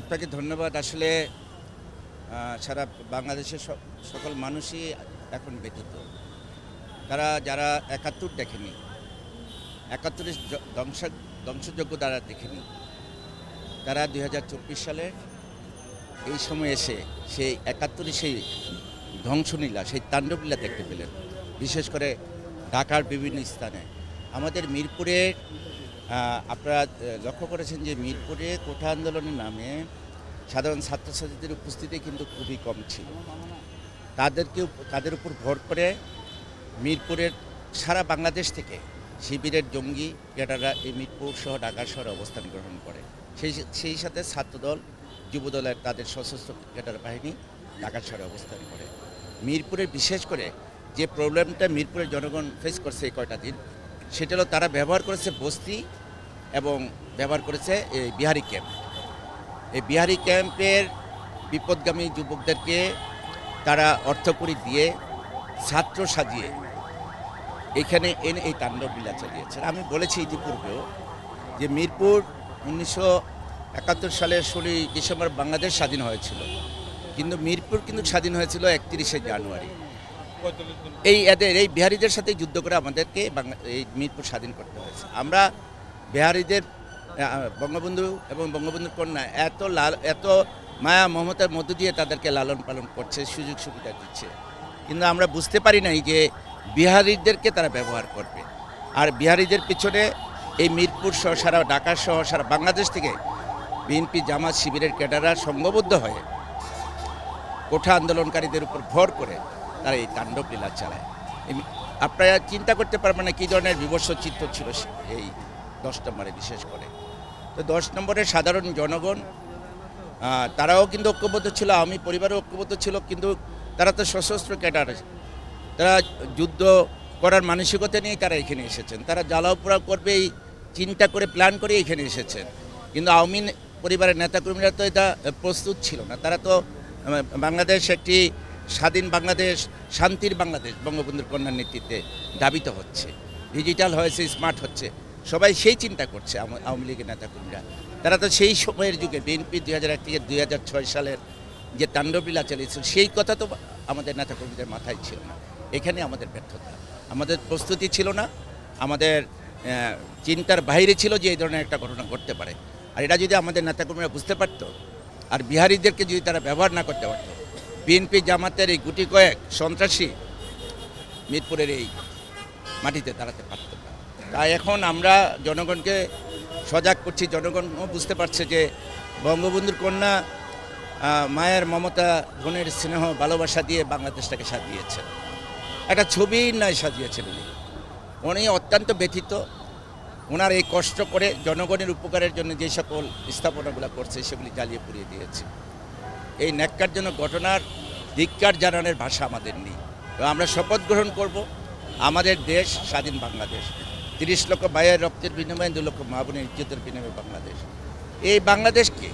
আপনাকে ধন্যবাদ আসলে সারা বাংলাদেশের সকল মানুষই এখন ব্যতীত তারা যারা একাত্তর দেখেনি একাত্তরের ধ্বংস ধ্বংসযোগ্য তারা দেখেনি তারা দুই সালের এই সময় এসে সেই একাত্তরে সেই ধ্বংসনীলা সেই তাণ্ডবলীলা দেখতে পেলেন বিশেষ করে ঢাকার বিভিন্ন স্থানে আমাদের মিরপুরের আপনারা লক্ষ্য করেছেন যে মিরপুরে কোঠা আন্দোলনের নামে সাধারণ ছাত্রছাত্রীদের উপস্থিতি কিন্তু খুবই কম ছিল তাদেরকে তাদের উপর ভর করে মিরপুরের সারা বাংলাদেশ থেকে শিবিরের জঙ্গি ক্যাডাররা এই মিরপুর সহ ঢাকা শহরে অবস্থান গ্রহণ করে সেই সেই সাথে ছাত্রদল যুবদলের তাদের সশস্ত্র ক্যাডার বাহিনী ঢাকা শহরে অবস্থান করে মিরপুরে বিশেষ করে যে প্রবলেমটা মিরপুরের জনগণ ফেস করছে এই কয়টা দিন সেটা হলো তারা ব্যবহার করেছে বস্তি এবং ব্যবহার করেছে এই বিহারি ক্যাম্প এই বিহারি ক্যাম্পের বিপদগামী যুবকদেরকে তারা অর্থকরি দিয়ে ছাত্র সাজিয়ে এখানে এনে এই তাণ্ডব বিলা চালিয়েছে আমি বলেছি ইতিপূর্বেও যে মিরপুর উনিশশো একাত্তর সালের ষোলোই ডিসেম্বর বাংলাদেশ স্বাধীন হয়েছিল কিন্তু মিরপুর কিন্তু স্বাধীন হয়েছিল একত্রিশে জানুয়ারি এই এদের এই বিহারিদের সাথে যুদ্ধ করে আমাদেরকে এই মিরপুর স্বাধীন করতে হয়েছে আমরা বিহারিদের বঙ্গবন্ধু এবং বঙ্গবন্ধুর কন্যা এত লাল এত মায়া মমতার মধ্য দিয়ে তাদেরকে লালন পালন করছে সুযোগ সুবিধা দিচ্ছে কিন্তু আমরা বুঝতে পারি নাই যে বিহারিদেরকে তারা ব্যবহার করবে আর বিহারিদের পিছনে এই মিরপুর সহ সারা ঢাকা সহ সারা বাংলাদেশ থেকে বিএনপি জামাত শিবিরের ক্যাডাররা সংঘবদ্ধ হয়ে কোঠা আন্দোলনকারীদের উপর ভর করে তারা এই তাণ্ডব লীলা চালায় আপনারা চিন্তা করতে পারবেন না কী ধরনের বিবর্ষ চিত্ত ছিল এই দশ নম্বরে বিশেষ করে তো দশ নম্বরে সাধারণ জনগণ তারাও কিন্তু ঐক্যবদ্ধ ছিল আমি পরিবারও ঐক্যবদ্ধ ছিল কিন্তু তারা তো সশস্ত্র ক্যাডার তারা যুদ্ধ করার মানসিকতা নিয়ে তারা এখানে এসেছেন তারা জ্বালাওপোড়া করবে এই চিন্তা করে প্ল্যান করে এখানে এসেছেন কিন্তু আওয়ামী পরিবারের নেতাকর্মীরা তো এটা প্রস্তুত ছিল না তারা তো বাংলাদেশ একটি স্বাধীন বাংলাদেশ শান্তির বাংলাদেশ বঙ্গবন্ধুর কন্যার নেতৃত্বে দাবিত হচ্ছে ডিজিটাল হয়েছে স্মার্ট হচ্ছে সবাই সেই চিন্তা করছে আওয়ামী লীগের নেতাকর্মীরা তারা তো সেই সময়ের যুগে বিএনপি দুই হাজার এক থেকে দুই হাজার ছয় সালের যে তাণ্ডবলীলা চালিয়েছিল সেই কথা তো আমাদের নেতাকর্মীদের মাথায় ছিল না এখানে আমাদের ব্যর্থতা আমাদের প্রস্তুতি ছিল না আমাদের চিন্তার বাইরে ছিল যে এই ধরনের একটা ঘটনা ঘটতে পারে আর এটা যদি আমাদের নেতাকর্মীরা বুঝতে পারতো আর বিহারিদেরকে যদি তারা ব্যবহার না করতে পারতো বিএনপি জামাতের এই গুটি কয়েক সন্ত্রাসী মিরপুরের এই মাটিতে দাঁড়াতে পারত তাই এখন আমরা জনগণকে সজাগ করছি জনগণও বুঝতে পারছে যে বঙ্গবন্ধুর কন্যা মায়ের মমতা বোনের স্নেহ ভালোবাসা দিয়ে বাংলাদেশটাকে সাজিয়েছেন একটা ছবি নয় সাজিয়েছেন উনি উনি অত্যন্ত ব্যথিত ওনার এই কষ্ট করে জনগণের উপকারের জন্য যে সকল স্থাপনাগুলো করছে সেগুলি জ্বালিয়ে পুড়িয়ে দিয়েছে এই ন্যাক্কারজনক ঘটনার ধিক্কার জানানোর ভাষা আমাদের নেই আমরা শপথ গ্রহণ করব আমাদের দেশ স্বাধীন বাংলাদেশ তিরিশ লক্ষ ভাইয়ের রক্তের বিনিময়ে দু লক্ষ মহাবনের ইজ্জতের বিনিময়ে বাংলাদেশ এই বাংলাদেশকে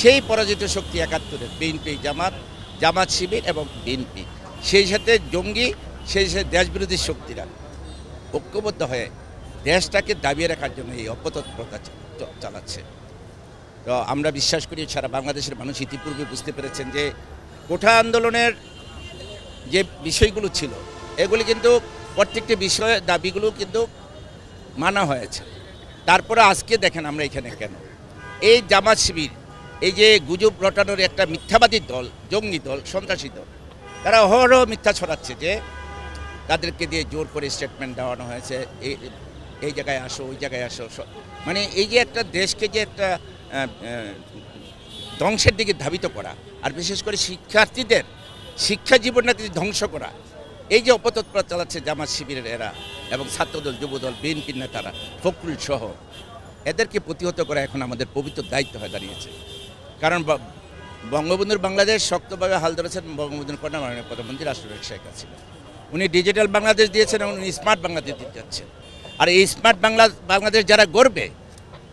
সেই পরাজিত শক্তি একাত্তরের বিএনপি জামাত জামাত শিবির এবং বিএনপি সেই সাথে জঙ্গি সেই সাথে দেশবিরোধী শক্তিরা ঐক্যবদ্ধ হয়ে দেশটাকে দাবিয়ে রাখার জন্য এই অপতৎপরতা চালাচ্ছে আমরা বিশ্বাস করি সারা বাংলাদেশের মানুষ ইতিপূর্বে বুঝতে পেরেছেন যে কোঠা আন্দোলনের যে বিষয়গুলো ছিল এগুলি কিন্তু প্রত্যেকটি বিষয়ে দাবিগুলো কিন্তু মানা হয়েছে তারপরে আজকে দেখেন আমরা এখানে কেন এই জামাত শিবির এই যে গুজব রটানোর একটা মিথ্যাবাদী দল জঙ্গি দল সন্ত্রাসী দল তারা অহরহ মিথ্যা ছড়াচ্ছে যে তাদেরকে দিয়ে জোর করে স্টেটমেন্ট দেওয়ানো হয়েছে এই জায়গায় আসো ওই জায়গায় আসো মানে এই যে একটা দেশকে যে একটা ধ্বংসের দিকে ধাবিত করা আর বিশেষ করে শিক্ষার্থীদের শিক্ষা জীবনটাকে ধ্বংস করা এই যে অপতৎপরা চালাচ্ছে জামাত শিবিরের এরা এবং ছাত্রদল যুবদল বিএনপি নেতারা ফকরুল সহ এদেরকে প্রতিহত করা এখন আমাদের পবিত্র দায়িত্ব হয়ে দাঁড়িয়েছে কারণ বঙ্গবন্ধুর বাংলাদেশ শক্তভাবে হাল ধরেছেন বঙ্গবন্ধুর কন্যা মাননীয় প্রধানমন্ত্রী রাষ্ট্রপতি শেখ হাসিনা উনি ডিজিটাল বাংলাদেশ দিয়েছেন এবং উনি স্মার্ট বাংলাদেশ দিতে যাচ্ছেন আর এই স্মার্ট বাংলা বাংলাদেশ যারা গড়বে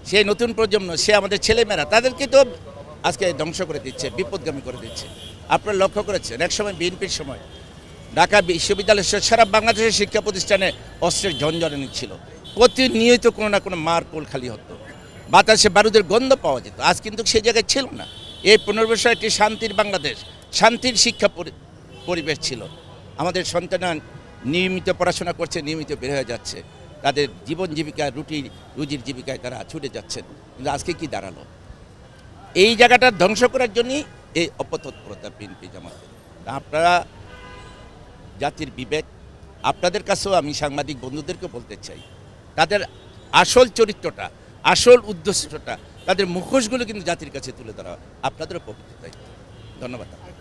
সেই নতুন প্রজন্ম সে আমাদের ছেলেমেয়েরা তাদেরকে তো আজকে ধ্বংস করে দিচ্ছে বিপদগামী করে দিচ্ছে আপনারা লক্ষ্য করেছেন এক সময় বিএনপির সময় ঢাকা বিশ্ববিদ্যালয় সারা বাংলাদেশের শিক্ষা প্রতিষ্ঠানে অস্ত্রের ঝঞ্ঝরণি ছিল প্রতিনিয়ত কোনো না কোনো মার কোল খালি হতো বাতাসে বারুদের গন্ধ পাওয়া যেত আজ কিন্তু সেই জায়গায় ছিল না এই পুনর্বাসন একটি শান্তির বাংলাদেশ শান্তির শিক্ষা পরিবেশ ছিল আমাদের সন্তান নিয়মিত পড়াশোনা করছে নিয়মিত বের হয়ে যাচ্ছে তাদের জীবন জীবিকা রুটি রুজির জীবিকায় তারা ছুটে যাচ্ছেন কিন্তু আজকে কি দাঁড়ালো এই জায়গাটা ধ্বংস করার জন্যই এই অপতৎপরতা বিএনপি জামাতের আপনারা জাতির বিবেক আপনাদের কাছেও আমি সাংবাদিক বন্ধুদেরকে বলতে চাই তাদের আসল চরিত্রটা আসল উদ্দেশ্যটা তাদের মুখোশগুলো কিন্তু জাতির কাছে তুলে ধরা আপনাদেরও পবিত্র দায়িত্ব ধন্যবাদ